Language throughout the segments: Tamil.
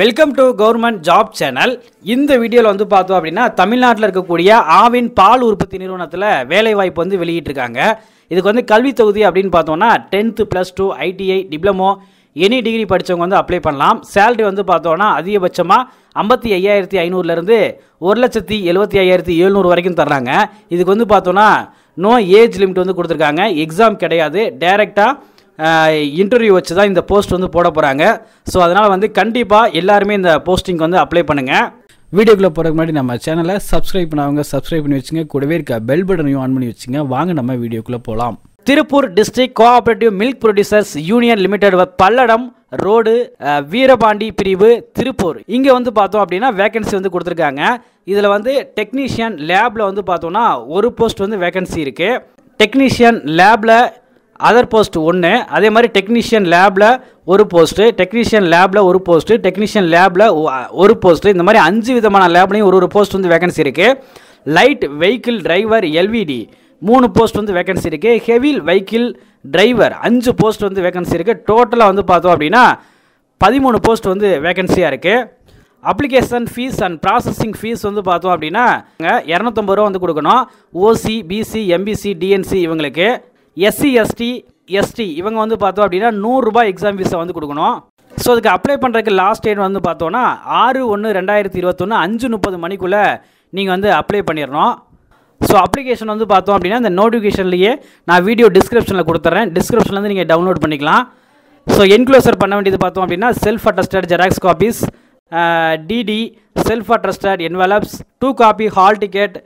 welcome to government job channel இந்த வீடியோவில் வந்து பார்த்தோம் அப்படின்னா தமிழ்நாட்டில் இருக்கக்கூடிய ஆவின் பால் உற்பத்தி நிறுவனத்தில் வேலைவாய்ப்பு வந்து வெளியிட்டிருக்காங்க இதுக்கு வந்து கல்வி தொகுதி அப்படின்னு பார்த்தோன்னா tenth plus two ITI diploma any degree படித்தவங்க வந்து அப்ளை பண்ணலாம் சேல்ரி வந்து பார்த்தோன்னா அதிகபட்சமாக ஐம்பத்தி ஐயாயிரத்தி ஐநூறுலேருந்து ஒரு லட்சத்தி எழுபத்தி ஐயாயிரத்தி எழுநூறு வரைக்கும் தர்றாங்க இதுக்கு வந்து பார்த்தோன்னா நோ ஏஜ் லிமிட் வந்து கொடுத்துருக்காங்க எக்ஸாம் கிடையாது டேரெக்டாக இன்டர்வியூ வச்சு தான் இந்த போஸ்ட் வந்து போட போகிறாங்க ஸோ அதனால் வந்து கண்டிப்பாக எல்லாருமே இந்த போஸ்டிங் வந்து அப்ளை பண்ணுங்கள் வீடியோக்குள்ளே போகிறதுக்கு முன்னாடி நம்ம சேனலை சப்ஸ்கிரைப் பண்ணவங்க சப்ஸ்கிரைப் பண்ணி வச்சுங்க கூடவே இருக்க பெல் பட்டனையும் ஆன் பண்ணி வச்சுங்க வாங்க நம்ம வீடியோக்குள்ளே போகலாம் Tiruppur district cooperative milk producers union limited Palladam road Veerapandi பிரிவு திருப்பூர் இங்கே வந்து பார்த்தோம் அப்படின்னா வேகன்சி வந்து கொடுத்துருக்காங்க இதில் வந்து டெக்னீஷியன் லேபில் வந்து பார்த்தோம்னா ஒரு போஸ்ட் வந்து வேகன்சி இருக்குது டெக்னீஷியன் லேபில் அதர் போஸ்ட் ஒன்று அதே மாதிரி டெக்னீஷியன் லேபில் ஒரு போஸ்ட்டு டெக்னீஷியன் லேபில் ஒரு போஸ்ட்டு டெக்னீஷியன் லேபில் ஒரு போஸ்ட்டு இந்த மாதிரி அஞ்சு விதமான லேப்லையும் ஒரு ஒரு போஸ்ட் வந்து வேகன்சி இருக்குது லைட் வெஹிக்கிள் டிரைவர் எல்விடி மூணு போஸ்ட் வந்து வேகன்சி இருக்குது ஹெவி வெஹிக்கிள் டிரைவர் அஞ்சு போஸ்ட் வந்து வேகன்சி இருக்குது டோட்டலாக வந்து பார்த்தோம் அப்படின்னா பதிமூணு போஸ்ட் வந்து வேகன்சியாக இருக்குது application fees and processing fees வந்து பார்த்தோம் அப்படின்னா இரநூத்தம்பது ரூபா வந்து கொடுக்கணும் ஓசி பிசி எம்பிசி டிஎன்சி இவங்களுக்கு எஸ்சி எஸ்டி எஸ்டி இவங்க வந்து பார்த்தோம் அப்படின்னா நூறுரூபா எக்ஸாம் ஃபீஸை வந்து கொடுக்கணும் ஸோ அதுக்கு அப்ளை பண்ணுறதுக்கு லாஸ்ட் டேட் வந்து பார்த்தோன்னா ஆறு ஒன்று ரெண்டாயிரத்தி இருபத்தொன்று அஞ்சு முப்பது மணிக்குள்ளே நீங்கள் வந்து அப்ளை பண்ணிடணும் ஸோ அப்ளிகேஷன் வந்து பார்த்தோம் அப்படின்னா இந்த நோட்டிஃபிகேஷன்லேயே நான் வீடியோ டிஸ்கிரிப்ஷனில் கொடுத்துட்றேன் டிஸ்கிரிப்ஷன்லேருந்து நீங்கள் டவுன்லோட் பண்ணிக்கலாம் ஸோ என்க்ளோசர் பண்ண வேண்டியது பார்த்தோம் அப்படின்னா self attested xerox copies DD self addressed envelopes two copy hall ticket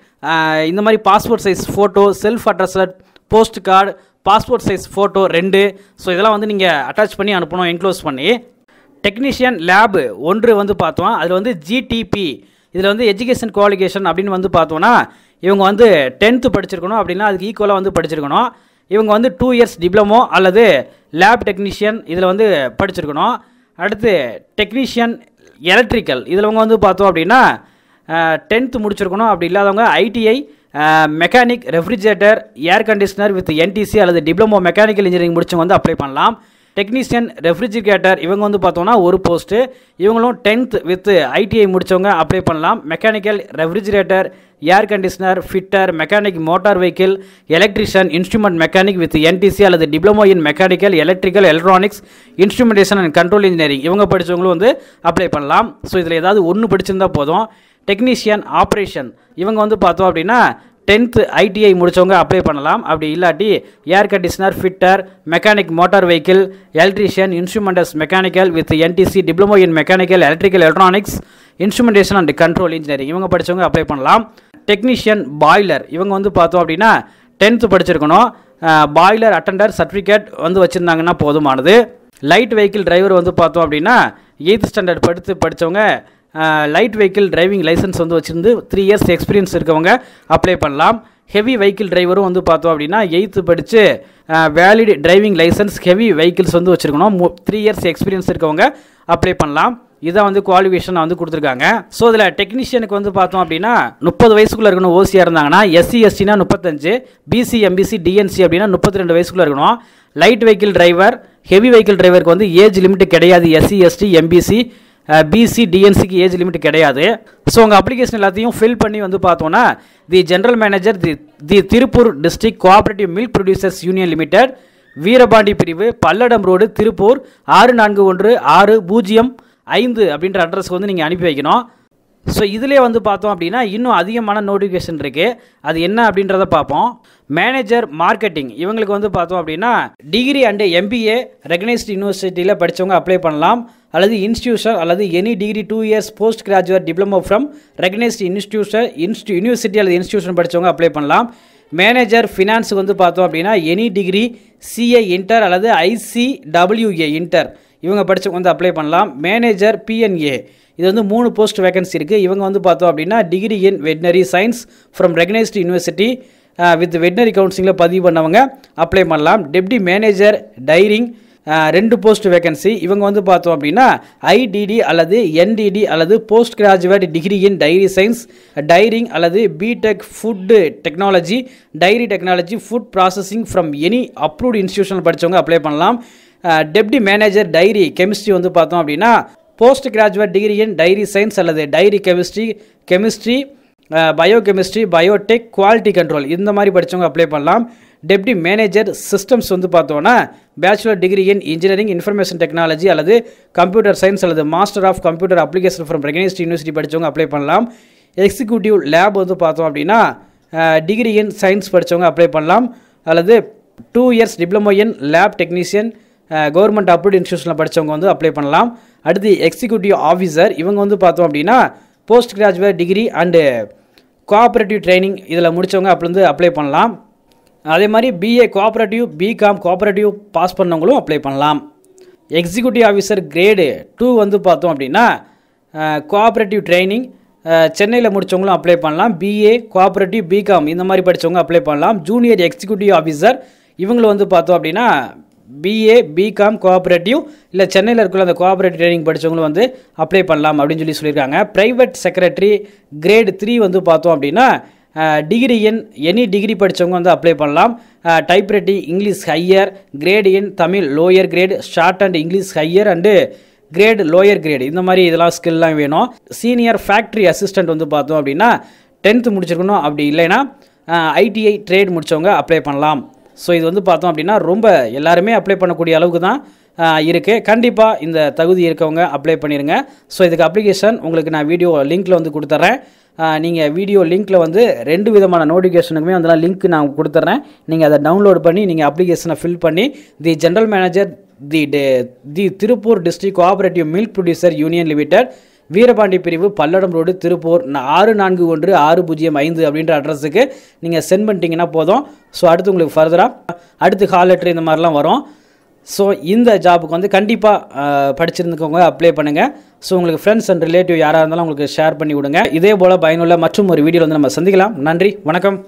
இந்த மாதிரி passport size photo self addressed post card passport size photo ரெண்டு ஸோ இதெல்லாம் வந்து நீங்கள் அட்டாச் பண்ணி அனுப்பணும் என்க்ளோஸ் பண்ணி டெக்னீஷியன் லேபு ஒன்று வந்து பார்த்தோம் அதில் வந்து ஜிடிபி இதில் வந்து எஜுகேஷன் குவாலிஃபிகேஷன் அப்படின்னு வந்து பார்த்தோன்னா இவங்க வந்து டென்த்து படிச்சிருக்கணும் அப்படின்னா அதுக்கு ஈக்குவலாக வந்து படிச்சிருக்கணும் இவங்க வந்து டூ இயர்ஸ் டிப்ளமோ அல்லது லேப் டெக்னீஷியன் இதில் வந்து படிச்சிருக்கணும் அடுத்து டெக்னீஷியன் எலக்ட்ரிக்கல் இதில் அவங்க வந்து பார்த்தோம் அப்படின்னா டென்த்து முடிச்சிருக்கணும் அப்படி இல்லாதவங்க ITI mechanic refrigerator air conditioner with NTC அல்லது டிப்ளமோ மெக்கானிக்கல் இன்ஜினியரிங் முடிச்சவங்க வந்து அப்ளை பண்ணலாம் டெக்னீஷியன் ரெஃப்ரிஜிரேட்டர் இவங்க வந்து பார்த்தோம்னா ஒரு போஸ்ட்டு இவங்களும் டென்த் வித் ஐடிஐ முடித்தவங்க அப்ளை பண்ணலாம் mechanical refrigerator air conditioner fitter mechanic motor vehicle electrician instrument mechanic with NTC அல்லது diploma in mechanical electrical electronics instrumentation and control engineering இவங்க படித்தவங்களும் வந்து அப்ளை பண்ணலாம் ஸோ இதில் ஏதாவது ஒன்று படிச்சிருந்தால் போதும் டெக்னீஷியன் ஆப்ரேஷன் இவங்க வந்து பார்த்தோம் அப்படின்னா டென்த்து ஐடிஐ முடித்தவங்க அப்ளை பண்ணலாம் அப்படி இல்லாட்டி air conditioner fitter mechanic motor vehicle electrician instruments mechanical with NTC diploma in mechanical electrical electronics instrumentation and control engineering இவங்க படித்தவங்க அப்ளை பண்ணலாம் டெக்னீஷியன் பாய்லர் இவங்க வந்து பார்த்தோம் அப்படின்னா டென்த்து படிச்சிருக்கணும் பாய்லர் அட்டண்டர் சர்டிஃபிகேட் வந்து வச்சுருந்தாங்கன்னா போதுமானது லைட் வெஹிக்கிள் டிரைவர் வந்து பார்த்தோம் அப்படின்னா எயித் ஸ்டாண்டர்ட் படித்து படித்தவங்க லைட் வெஹிக்கிள் டிரைவிங் லைசன்ஸ் வந்து வச்சுருந்து த்ரீ இயர்ஸ் எக்ஸ்பீரியன்ஸ் இருக்கவங்க அப்ளை பண்ணலாம் ஹெவி வெஹிக்கிள் டிரைவரும் வந்து பார்த்தோம் அப்படின்னா எயித்து படித்து valid driving licence heavy vehicles வந்து வச்சுருக்கணும் த்ரீ இயர்ஸ் எக்ஸ்பீரியன்ஸ் இருக்கவங்க அப்ளை பண்ணலாம் இதான் வந்து குவாலிஃபிகேஷன் வந்து கொடுத்துருக்காங்க ஸோ இதில் டெக்னீஷியனுக்கு வந்து பார்த்தோம் அப்படின்னா முப்பது வயசுக்குள்ளே இருக்கணும் ஓசியாக இருந்தாங்கன்னா எஸ்சி எஸ்டினா முப்பத்தஞ்சு பிசி எம்பிசி டிஎன்சி அப்படின்னா முப்பத்தி ரெண்டு வயசுக்குள்ளே இருக்கணும் light vehicle driver heavy vehicle டிரைவருக்கு வந்து ஏஜ் லிமிட் கிடையாது எஸ்சி எஸ்டி எம்பிசி பிசி டிஎன்சிக்கு ஏஜ் லிமிட் கிடையாது ஸோ உங்கள் அப்ளிகேஷன் எல்லாத்தையும் ஃபில் பண்ணி வந்து பார்த்தோன்னா the general manager the the Tiruppur district cooperative milk producers union limited Veerapandi பிரிவு பல்லடம் ரோடு திருப்பூர் ஆறு நான்கு ஒன்று ஆறு பூஜ்ஜியம் ஐந்து அப்படின்ற அட்ரஸ்க்கு வந்து நீங்கள் அனுப்பி வைக்கணும் ஸோ இதிலே வந்து பார்த்தோம் அப்படின்னா இன்னும் அதிகமான நோட்டிஃபிகேஷன் இருக்குது அது என்ன அப்படின்றத பார்ப்போம் மேனேஜர் மார்க்கெட்டிங் இவங்களுக்கு வந்து பார்த்தோம் அப்படின்னா டிகிரி அண்டு எம்பிஏ ரெகனைஸ்டு யூனிவர்சிட்டியில் படித்தவங்க அப்ளை பண்ணலாம் அல்லது இன்ஸ்டியூஷன் அல்லது any degree two years post graduate diploma from recognised institution இன்ஸ்டி யூனிவர்சிட்டி அல்லது இன்ஸ்டியூஷன் படித்தவங்க அப்ளை பண்ணலாம் மேனேஜர் ஃபினான்ஸுக்கு வந்து பார்த்தோம் அப்படின்னா எனி டிகிரி சிஏ இன்டர் அல்லது ஐசிடபிள்யூஏ இன்டர் இவங்க படித்து வந்து அப்ளை பண்ணலாம் மேனேஜர் பிஎன்ஏ இது வந்து மூணு போஸ்ட் வேகன்சி இருக்குது இவங்க வந்து பார்த்தோம் அப்படின்னா degree in veterinary science from recognised university with veterinary கவுன்சிலிங்கில் பதிவு பண்ணவங்க அப்ளை பண்ணலாம் டெப்டி மேனேஜர் டைரிங் ரெண்டு போஸ்ட் வேகன்சி இவங்க வந்து பார்த்தோம் அப்படின்னா ஐடிடி அல்லது என்டிடி அல்லது post graduate degree in dairy science dairying அல்லது BTech food technology dairy technology food processing from any approved institution படித்தவங்க அப்ளை பண்ணலாம் டெப்டி மேனேஜர் டைரி கெமிஸ்ட்ரி வந்து பார்த்தோம் அப்படின்னா post graduate degree in dairy science அல்லது dairy chemistry chemistry bio chemistry biotech quality control இந்த மாதிரி படித்தவங்க அப்ளை பண்ணலாம் டெப்டி மேனேஜர் சிஸ்டம்ஸ் வந்து பார்த்தோன்னா bachelor degree in engineering information technology அல்லது கம்ப்யூட்டர் சயின்ஸ் அல்லது master of computer application from recognised university படித்தவங்க அப்ளை பண்ணலாம் எக்ஸிக்யூட்டிவ் லேப் வந்து பார்த்தோம் அப்படின்னா டிகிரி இன் சயின்ஸ் படித்தவங்க அப்ளை பண்ணலாம் அல்லது two years diploma in lab technician government approved இன்ஸ்டியூஷனில் படித்தவங்க வந்து அப்ளை பண்ணலாம் அடுத்து எக்ஸிக்யூட்டிவ் ஆஃபீஸர் இவங்க வந்து பார்த்தோம் அப்படின்னா post graduate degree and cooperative training இதில் முடித்தவங்க அப்படி வந்து அப்ளை பண்ணலாம் அதே மாதிரி BA cooperative BCom cooperative pass பண்ணவங்களும் அப்ளை பண்ணலாம் எக்ஸிக்யூட்டிவ் ஆஃபீஸர் கிரேடு டூ வந்து பார்த்தோம் அப்படின்னா கோஆப்ரேட்டிவ் ட்ரைனிங் சென்னையில் முடித்தவங்களும் அப்ளை பண்ணலாம் பிஏ கோஆப்ரேட்டிவ் பிகாம் இந்த மாதிரி படித்தவங்க அப்ளை பண்ணலாம் ஜூனியர் எக்ஸிக்யூட்டிவ் ஆஃபீஸர் இவங்களும் வந்து பார்த்தோம் அப்படின்னா பிஏ பிகாம் கோஆப்ரேட்டிவ் இல்லை சென்னையில் இருக்கிற அந்த கோஆப்ரேட்டிவ் ட்ரைனிங் படித்தவங்களும் வந்து அப்ளை பண்ணலாம் அப்படின்னு சொல்லி சொல்லியிருக்காங்க ப்ரைவேட் செக்ரட்டரி கிரேட் த்ரீ வந்து பார்த்தோம் அப்படின்னா டிகிரி என் எனி டிகிரி படித்தவங்க வந்து அப்ளை பண்ணலாம் type writing English higher grade in Tamil lower grade short and English higher and grade lower grade இந்த மாதிரி இதெல்லாம் ஸ்கில்லாம் வேணும் சீனியர் ஃபேக்ட்ரி அசிஸ்டண்ட் வந்து பார்த்தோம் அப்படின்னா டென்த்து முடிச்சிருக்கணும் அப்படி இல்லைன்னா ஐடிஐ ட்ரேட் முடித்தவங்க அப்ளை பண்ணலாம் ஸோ இது வந்து பார்த்தோம் அப்படின்னா ரொம்ப எல்லாருமே அப்ளை பண்ணக்கூடிய அளவுக்கு தான் இருக்குது கண்டிப்பாக இந்த தகுதி இருக்கவங்க அப்ளை பண்ணிடுங்க ஸோ இதுக்கு அப்ளிகேஷன் உங்களுக்கு நான் வீடியோ லிங்க்கில் வந்து கொடுத்துட்றேன் நீங்கள் வீடியோ லிங்க்கில் வந்து ரெண்டு விதமான நோட்டிஃபிகேஷனுக்குமே அதெல்லாம் லிங்க் நான் கொடுத்துட்றேன் நீங்கள் அதை டவுன்லோட் பண்ணி நீங்கள் அப்ளிகேஷனை ஃபில் பண்ணி the general manager the day the Tiruppur district cooperative milk producer union limited Veerapandi பிரிவு பல்லடம் ரோடு திருப்பூர் ஆறு நான்கு ஒன்று ஆறு பூஜ்ஜியம் ஐந்து அப்படின்ற அட்ரஸுக்கு நீங்கள் சென்ட் பண்ணிட்டீங்கன்னா போதும் ஸோ அடுத்து உங்களுக்கு ஃபர்தராக அடுத்து கால் லெட்ரு இந்த மாதிரிலாம் வரும் ஸோ இந்த ஜாபுக்கு வந்து கண்டிப்பாக படிச்சிருந்துக்கவங்க அப்ளை பண்ணுங்கள் ஸோ உங்களுக்கு ஃப்ரெண்ட்ஸ் அண்ட் ரிலேட்டிவ் யாராக இருந்தாலும் உங்களுக்கு ஷேர் பண்ணி விடுங்க இதே போல் பயனுள்ள மற்றும் ஒரு வீடியோ வந்து நம்ம சந்திக்கலாம் நன்றி வணக்கம்